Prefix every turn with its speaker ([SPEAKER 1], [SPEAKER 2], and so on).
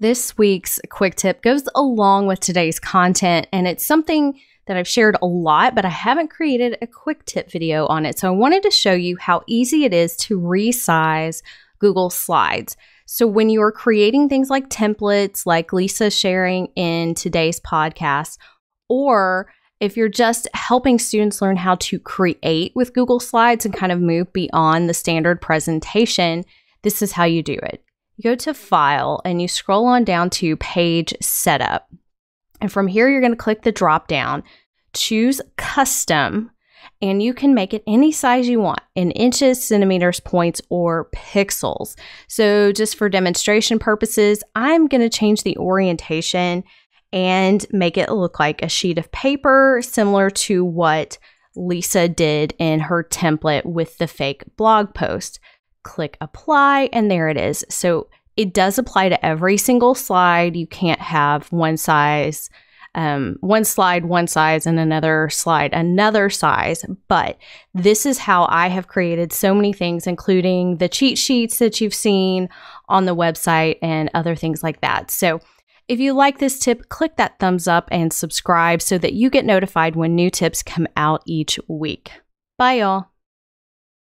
[SPEAKER 1] This week's quick tip goes along with today's content, and it's something that I've shared a lot, but I haven't created a quick tip video on it. So I wanted to show you how easy it is to resize Google Slides. So when you're creating things like templates, like Lisa sharing in today's podcast, or if you're just helping students learn how to create with Google Slides and kind of move beyond the standard presentation, this is how you do it. You go to File and you scroll on down to Page Setup. And from here, you're going to click the drop down, choose Custom, and you can make it any size you want in inches, centimeters, points, or pixels. So, just for demonstration purposes, I'm going to change the orientation and make it look like a sheet of paper, similar to what Lisa did in her template with the fake blog post click apply, and there it is. So it does apply to every single slide. You can't have one size, um, one slide, one size, and another slide, another size. But this is how I have created so many things, including the cheat sheets that you've seen on the website and other things like that. So if you like this tip, click that thumbs up and subscribe so that you get notified when new tips come out each week. Bye, y'all.